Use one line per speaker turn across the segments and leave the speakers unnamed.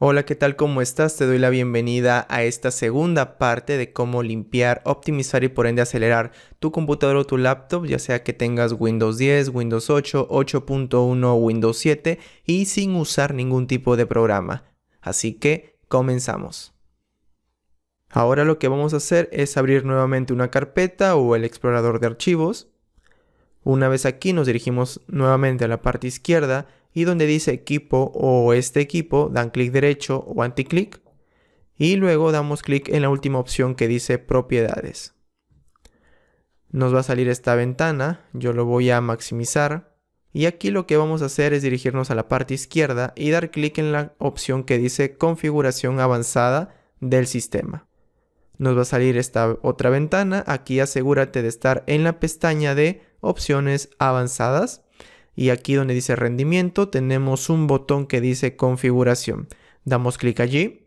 Hola, ¿qué tal? ¿Cómo estás? Te doy la bienvenida a esta segunda parte de cómo limpiar, optimizar y por ende acelerar tu computadora o tu laptop, ya sea que tengas Windows 10, Windows 8, 8.1 o Windows 7 y sin usar ningún tipo de programa. Así que comenzamos. Ahora lo que vamos a hacer es abrir nuevamente una carpeta o el explorador de archivos. Una vez aquí nos dirigimos nuevamente a la parte izquierda y donde dice equipo o este equipo, dan clic derecho o anticlic y luego damos clic en la última opción que dice propiedades. Nos va a salir esta ventana, yo lo voy a maximizar y aquí lo que vamos a hacer es dirigirnos a la parte izquierda y dar clic en la opción que dice configuración avanzada del sistema. Nos va a salir esta otra ventana, aquí asegúrate de estar en la pestaña de opciones avanzadas y aquí donde dice rendimiento tenemos un botón que dice configuración. Damos clic allí.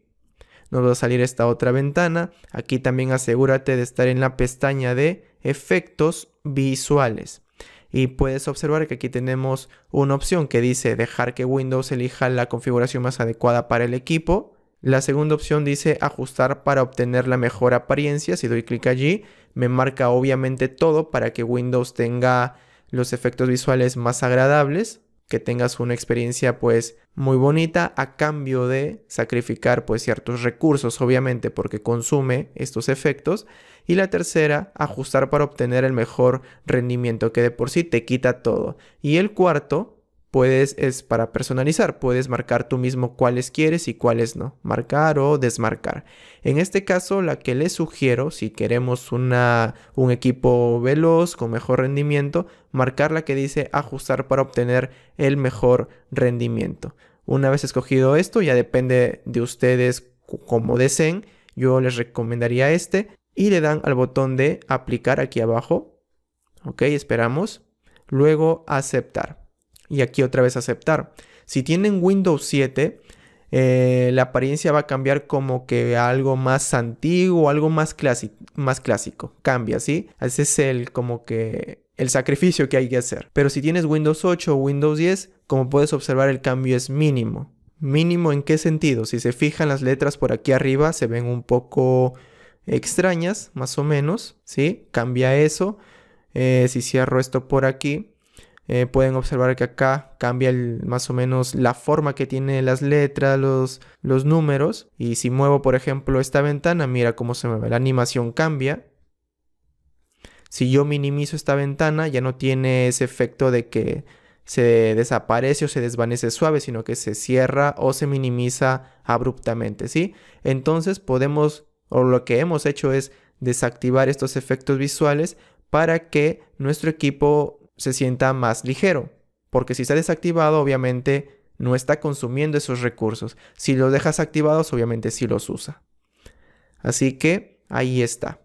Nos va a salir esta otra ventana. Aquí también asegúrate de estar en la pestaña de efectos visuales. Y puedes observar que aquí tenemos una opción que dice dejar que Windows elija la configuración más adecuada para el equipo. La segunda opción dice ajustar para obtener la mejor apariencia. Si doy clic allí, me marca obviamente todo para que Windows tenga los efectos visuales más agradables, que tengas una experiencia pues muy bonita a cambio de sacrificar pues ciertos recursos obviamente porque consume estos efectos y la tercera ajustar para obtener el mejor rendimiento que de por sí te quita todo y el cuarto puedes, es para personalizar, puedes marcar tú mismo cuáles quieres y cuáles no, marcar o desmarcar. En este caso, la que les sugiero, si queremos una, un equipo veloz con mejor rendimiento, marcar la que dice ajustar para obtener el mejor rendimiento. Una vez escogido esto, ya depende de ustedes como deseen, yo les recomendaría este y le dan al botón de aplicar aquí abajo. Ok, esperamos. Luego aceptar y aquí otra vez aceptar. Si tienen Windows 7, eh, la apariencia va a cambiar como que algo más antiguo, algo más, más clásico. Cambia, ¿sí? Ese es el como que el sacrificio que hay que hacer. Pero si tienes Windows 8 o Windows 10, como puedes observar, el cambio es mínimo. Mínimo en qué sentido? Si se fijan las letras por aquí arriba, se ven un poco extrañas, más o menos, ¿sí? Cambia eso. Eh, si cierro esto por aquí, eh, pueden observar que acá cambia más o menos la forma que tiene las letras, los, los números. Y si muevo, por ejemplo, esta ventana, mira cómo se mueve. La animación cambia. Si yo minimizo esta ventana, ya no tiene ese efecto de que se desaparece o se desvanece suave, sino que se cierra o se minimiza abruptamente, ¿sí? Entonces podemos, o lo que hemos hecho es desactivar estos efectos visuales para que nuestro equipo se sienta más ligero, porque si está desactivado obviamente no está consumiendo esos recursos. Si los dejas activados obviamente sí los usa. Así que ahí está.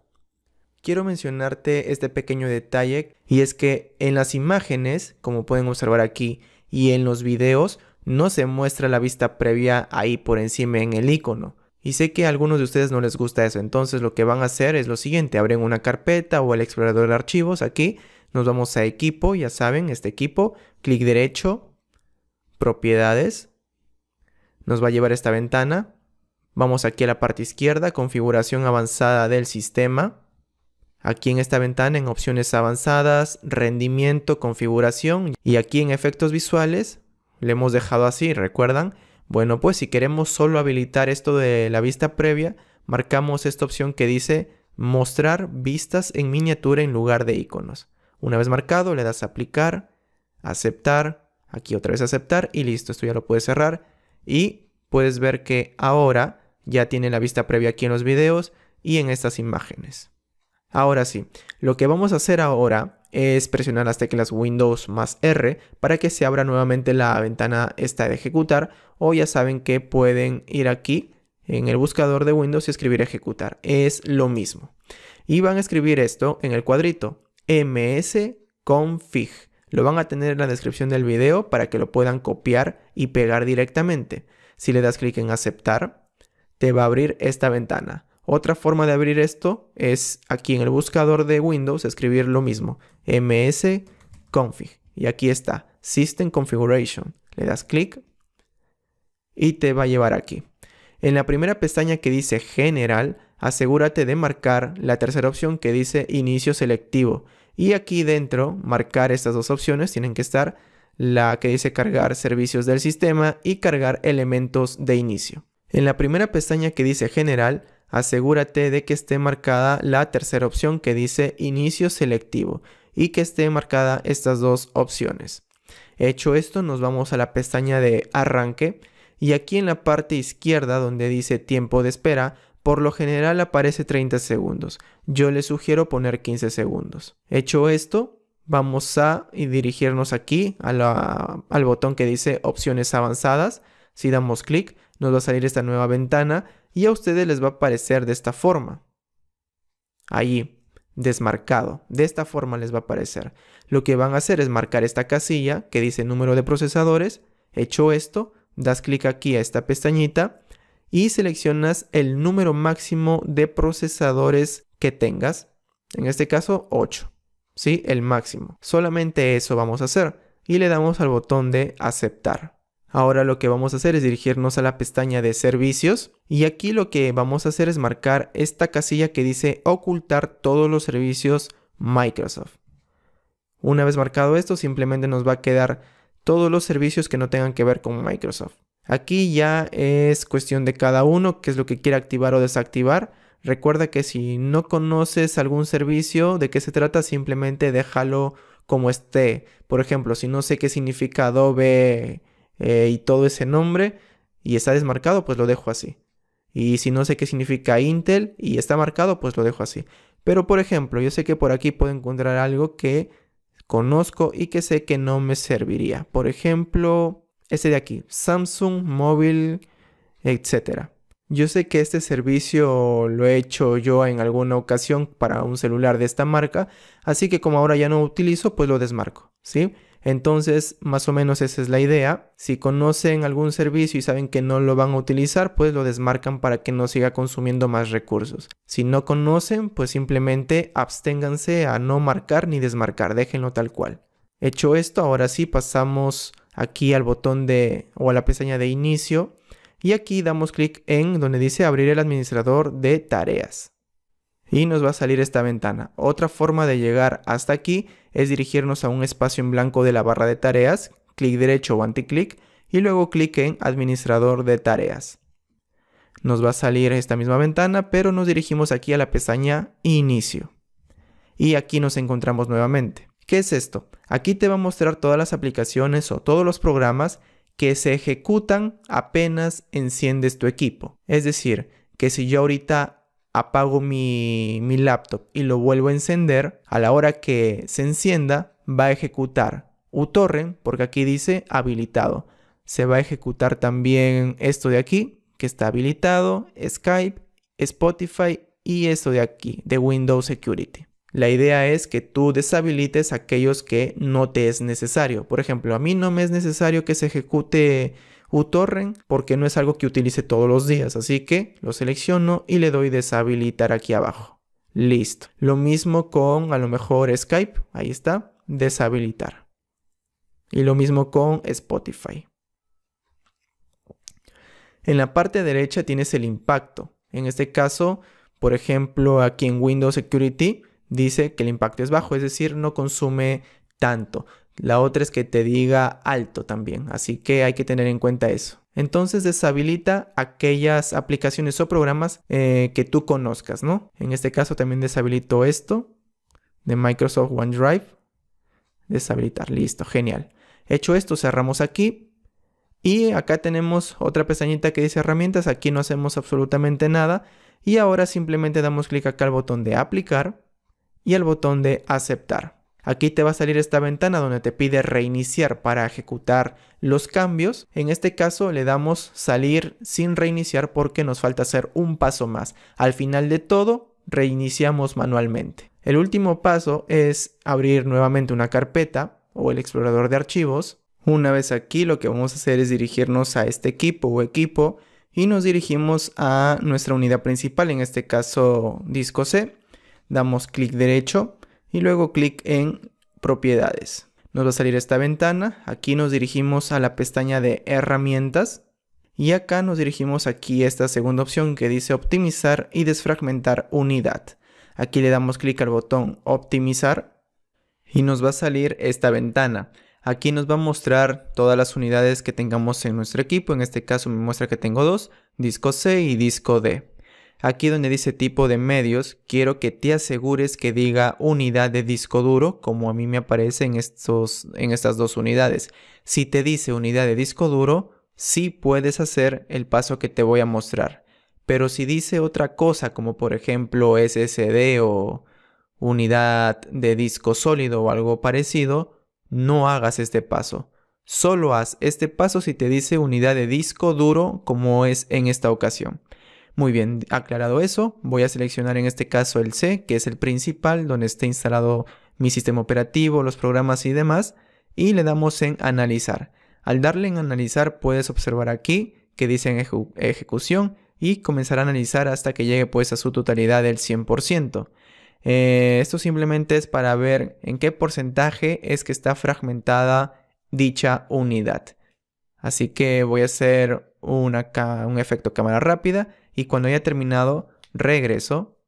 Quiero mencionarte este pequeño detalle y es que en las imágenes, como pueden observar aquí, y en los videos no se muestra la vista previa ahí por encima en el icono. Y sé que a algunos de ustedes no les gusta eso, entonces lo que van a hacer es lo siguiente, abren una carpeta o el explorador de archivos aquí nos vamos a equipo, ya saben, este equipo, clic derecho, propiedades. Nos va a llevar a esta ventana. Vamos aquí a la parte izquierda, configuración avanzada del sistema. Aquí en esta ventana en opciones avanzadas, rendimiento, configuración y aquí en efectos visuales le hemos dejado así, ¿recuerdan? Bueno, pues si queremos solo habilitar esto de la vista previa, marcamos esta opción que dice mostrar vistas en miniatura en lugar de iconos. Una vez marcado, le das a aplicar, aceptar, aquí otra vez aceptar y listo, esto ya lo puedes cerrar. Y puedes ver que ahora ya tiene la vista previa aquí en los videos y en estas imágenes. Ahora sí, lo que vamos a hacer ahora es presionar las teclas Windows más R para que se abra nuevamente la ventana esta de ejecutar o ya saben que pueden ir aquí en el buscador de Windows y escribir ejecutar, es lo mismo. Y van a escribir esto en el cuadrito, msconfig. Lo van a tener en la descripción del video para que lo puedan copiar y pegar directamente. Si le das clic en aceptar, te va a abrir esta ventana. Otra forma de abrir esto es aquí en el buscador de Windows escribir lo mismo, msconfig. Y aquí está, System Configuration. Le das clic y te va a llevar aquí. En la primera pestaña que dice General, asegúrate de marcar la tercera opción que dice inicio selectivo. Y aquí dentro, marcar estas dos opciones, tienen que estar la que dice cargar servicios del sistema y cargar elementos de inicio. En la primera pestaña que dice general, asegúrate de que esté marcada la tercera opción que dice inicio selectivo y que esté marcada estas dos opciones. Hecho esto, nos vamos a la pestaña de arranque y aquí en la parte izquierda donde dice tiempo de espera, por lo general aparece 30 segundos. Yo les sugiero poner 15 segundos. Hecho esto, vamos a dirigirnos aquí al botón que dice opciones avanzadas. Si damos clic, nos va a salir esta nueva ventana y a ustedes les va a aparecer de esta forma. Allí, desmarcado. De esta forma les va a aparecer. Lo que van a hacer es marcar esta casilla que dice número de procesadores. Hecho esto, das clic aquí a esta pestañita y seleccionas el número máximo de procesadores que tengas. En este caso 8, ¿sí? El máximo. Solamente eso vamos a hacer y le damos al botón de aceptar. Ahora lo que vamos a hacer es dirigirnos a la pestaña de servicios y aquí lo que vamos a hacer es marcar esta casilla que dice ocultar todos los servicios Microsoft. Una vez marcado esto simplemente nos va a quedar todos los servicios que no tengan que ver con Microsoft. Aquí ya es cuestión de cada uno qué es lo que quiere activar o desactivar. Recuerda que si no conoces algún servicio de qué se trata, simplemente déjalo como esté. Por ejemplo, si no sé qué significa Adobe eh, y todo ese nombre y está desmarcado, pues lo dejo así. Y si no sé qué significa Intel y está marcado, pues lo dejo así. Pero por ejemplo, yo sé que por aquí puedo encontrar algo que conozco y que sé que no me serviría. Por ejemplo, este de aquí, Samsung Móvil, etc. Yo sé que este servicio lo he hecho yo en alguna ocasión para un celular de esta marca, así que como ahora ya no lo utilizo, pues lo desmarco, ¿sí? Entonces, más o menos esa es la idea. Si conocen algún servicio y saben que no lo van a utilizar, pues lo desmarcan para que no siga consumiendo más recursos. Si no conocen, pues simplemente absténganse a no marcar ni desmarcar, déjenlo tal cual. Hecho esto, ahora sí pasamos aquí al botón de o a la pestaña de inicio y aquí damos clic en donde dice abrir el administrador de tareas. Y nos va a salir esta ventana. Otra forma de llegar hasta aquí es dirigirnos a un espacio en blanco de la barra de tareas, clic derecho o anticlic y luego clic en administrador de tareas. Nos va a salir esta misma ventana, pero nos dirigimos aquí a la pestaña inicio. Y aquí nos encontramos nuevamente. ¿Qué es esto? Aquí te va a mostrar todas las aplicaciones o todos los programas que se ejecutan apenas enciendes tu equipo. Es decir, que si yo ahorita apago mi, laptop y lo vuelvo a encender, a la hora que se encienda va a ejecutar uTorrent, porque aquí dice habilitado. Se va a ejecutar también esto de aquí, que está habilitado, Skype, Spotify y esto de aquí, de Windows Security. La idea es que tú deshabilites aquellos que no te es necesario. Por ejemplo, a mí no me es necesario que se ejecute uTorrent porque no es algo que utilice todos los días, así que lo selecciono y le doy deshabilitar aquí abajo. Listo. Lo mismo con a lo mejor Skype, ahí está, deshabilitar. Y lo mismo con Spotify. En la parte derecha tienes el impacto. En este caso, por ejemplo, aquí en Windows Security, dice que el impacto es bajo, es decir, no consume tanto. La otra es que te diga alto también, así que hay que tener en cuenta eso. Entonces deshabilita aquellas aplicaciones o programas eh, que tú conozcas, ¿no? En este caso también deshabilito esto de Microsoft OneDrive. Deshabilitar, listo, genial. Hecho esto, cerramos aquí. Y acá tenemos otra pestañita que dice herramientas, aquí no hacemos absolutamente nada. Y ahora simplemente damos clic acá al botón de aplicar y el botón de aceptar. Aquí te va a salir esta ventana donde te pide reiniciar para ejecutar los cambios. En este caso le damos salir sin reiniciar porque nos falta hacer un paso más. Al final de todo, reiniciamos manualmente. El último paso es abrir nuevamente una carpeta o el explorador de archivos. Una vez aquí lo que vamos a hacer es dirigirnos a este equipo o equipo y nos dirigimos a nuestra unidad principal, en este caso disco C damos clic derecho y luego clic en propiedades. Nos va a salir esta ventana, aquí nos dirigimos a la pestaña de herramientas y acá nos dirigimos aquí a esta segunda opción que dice optimizar y desfragmentar unidad. Aquí le damos clic al botón optimizar y nos va a salir esta ventana. Aquí nos va a mostrar todas las unidades que tengamos en nuestro equipo, en este caso me muestra que tengo dos, disco C y disco D. Aquí donde dice tipo de medios, quiero que te asegures que diga unidad de disco duro, como a mí me aparece en, estos, en estas dos unidades. Si te dice unidad de disco duro, sí puedes hacer el paso que te voy a mostrar. Pero si dice otra cosa, como por ejemplo SSD o unidad de disco sólido o algo parecido, no hagas este paso. Solo haz este paso si te dice unidad de disco duro como es en esta ocasión. Muy bien, aclarado eso, voy a seleccionar en este caso el C, que es el principal, donde está instalado mi sistema operativo, los programas y demás, y le damos en analizar. Al darle en analizar puedes observar aquí que dice en ejecución y comenzar a analizar hasta que llegue pues a su totalidad del 100%. Eh, esto simplemente es para ver en qué porcentaje es que está fragmentada dicha unidad. Así que voy a hacer un efecto cámara rápida y cuando haya terminado regreso.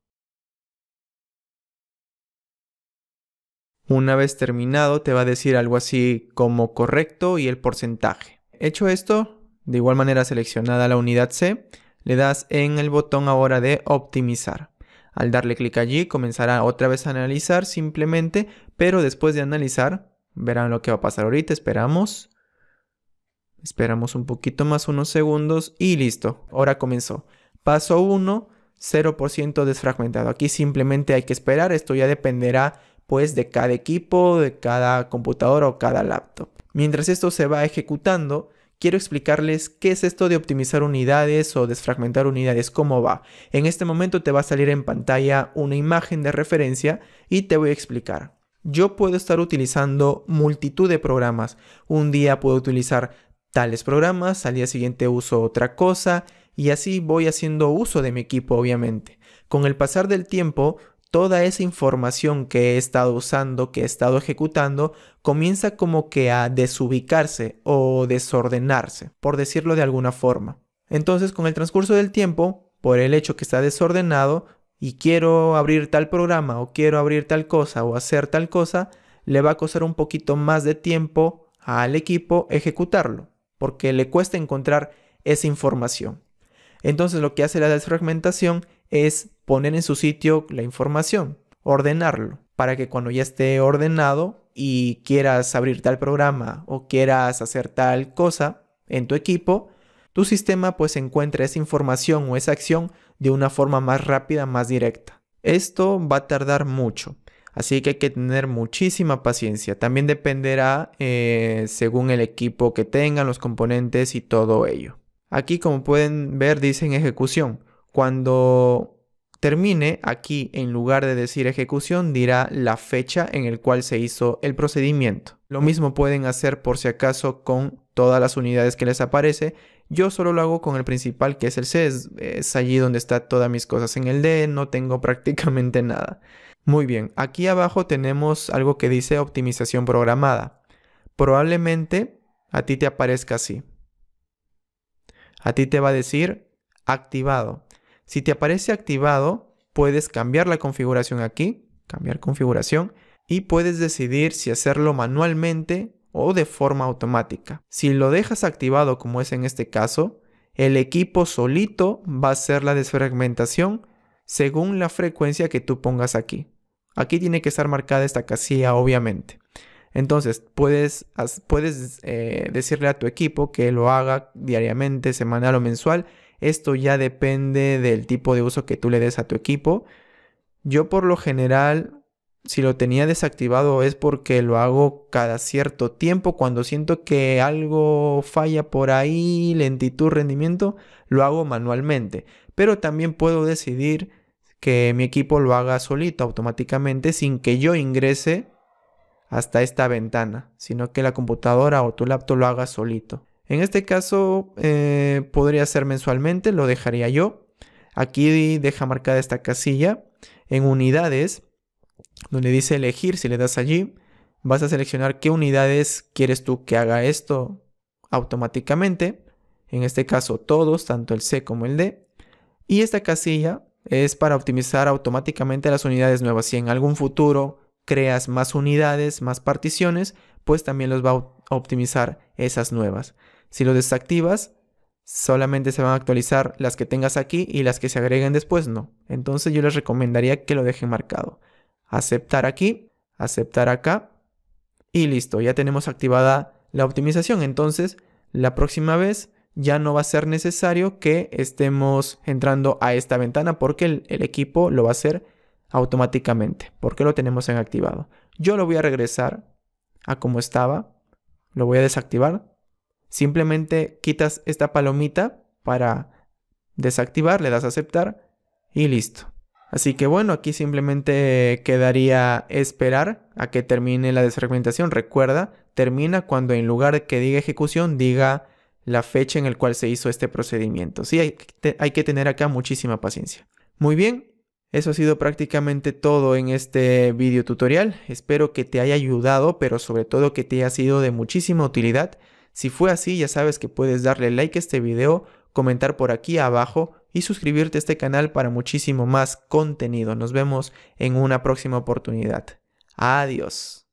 Una vez terminado te va a decir algo así como correcto y el porcentaje. Hecho esto, de igual manera seleccionada la unidad C, le das en el botón ahora de optimizar. Al darle clic allí comenzará otra vez a analizar simplemente, pero después de analizar, verán lo que va a pasar ahorita, esperamos. Esperamos un poquito más, unos segundos y listo, ahora comenzó. Paso 1, 0% desfragmentado. Aquí simplemente hay que esperar, esto ya dependerá pues de cada equipo, de cada computadora o cada laptop. Mientras esto se va ejecutando, quiero explicarles qué es esto de optimizar unidades o desfragmentar unidades, cómo va. En este momento te va a salir en pantalla una imagen de referencia y te voy a explicar. Yo puedo estar utilizando multitud de programas. Un día puedo utilizar tales programas, al día siguiente uso otra cosa, y así voy haciendo uso de mi equipo obviamente. Con el pasar del tiempo, toda esa información que he estado usando, que he estado ejecutando, comienza como que a desubicarse o desordenarse, por decirlo de alguna forma. Entonces, con el transcurso del tiempo, por el hecho que está desordenado y quiero abrir tal programa o quiero abrir tal cosa o hacer tal cosa, le va a costar un poquito más de tiempo al equipo ejecutarlo, porque le cuesta encontrar esa información. Entonces lo que hace la desfragmentación es poner en su sitio la información, ordenarlo, para que cuando ya esté ordenado y quieras abrir tal programa o quieras hacer tal cosa en tu equipo, tu sistema pues encuentre esa información o esa acción de una forma más rápida, más directa. Esto va a tardar mucho, así que hay que tener muchísima paciencia. También dependerá eh, según el equipo que tengan, los componentes y todo ello. Aquí, como pueden ver, dicen ejecución. Cuando termine, aquí en lugar de decir ejecución, dirá la fecha en el cual se hizo el procedimiento. Lo mismo pueden hacer por si acaso con todas las unidades que les aparece. Yo solo lo hago con el principal que es el C, es, es allí donde está todas mis cosas. En el D no tengo prácticamente nada. Muy bien, aquí abajo tenemos algo que dice optimización programada. Probablemente a ti te aparezca así a ti te va a decir activado. Si te aparece activado, puedes cambiar la configuración aquí, cambiar configuración, y puedes decidir si hacerlo manualmente o de forma automática. Si lo dejas activado como es en este caso, el equipo solito va a hacer la desfragmentación según la frecuencia que tú pongas aquí. Aquí tiene que estar marcada esta casilla, obviamente. Entonces, puedes, puedes eh, decirle a tu equipo que lo haga diariamente, semanal o mensual. Esto ya depende del tipo de uso que tú le des a tu equipo. Yo por lo general, si lo tenía desactivado es porque lo hago cada cierto tiempo. Cuando siento que algo falla por ahí, lentitud, rendimiento, lo hago manualmente. Pero también puedo decidir que mi equipo lo haga solito automáticamente sin que yo ingrese hasta esta ventana, sino que la computadora o tu laptop lo haga solito. En este caso eh, podría ser mensualmente, lo dejaría yo. Aquí deja marcada esta casilla en unidades, donde dice elegir, si le das allí, vas a seleccionar qué unidades quieres tú que haga esto automáticamente. En este caso todos, tanto el C como el D. Y esta casilla es para optimizar automáticamente las unidades nuevas. Si en algún futuro creas más unidades, más particiones, pues también los va a optimizar esas nuevas. Si lo desactivas, solamente se van a actualizar las que tengas aquí y las que se agreguen después no. Entonces yo les recomendaría que lo dejen marcado. Aceptar aquí, aceptar acá y listo, ya tenemos activada la optimización. Entonces la próxima vez ya no va a ser necesario que estemos entrando a esta ventana porque el, el equipo lo va a hacer automáticamente porque lo tenemos en activado. Yo lo voy a regresar a como estaba, lo voy a desactivar. Simplemente quitas esta palomita para desactivar, le das a aceptar y listo. Así que bueno, aquí simplemente quedaría esperar a que termine la desfragmentación. Recuerda, termina cuando en lugar de que diga ejecución, diga la fecha en el cual se hizo este procedimiento. Sí, hay que tener acá muchísima paciencia. Muy bien, eso ha sido prácticamente todo en este video tutorial. Espero que te haya ayudado, pero sobre todo que te haya sido de muchísima utilidad. Si fue así, ya sabes que puedes darle like a este video, comentar por aquí abajo y suscribirte a este canal para muchísimo más contenido. Nos vemos en una próxima oportunidad. Adiós.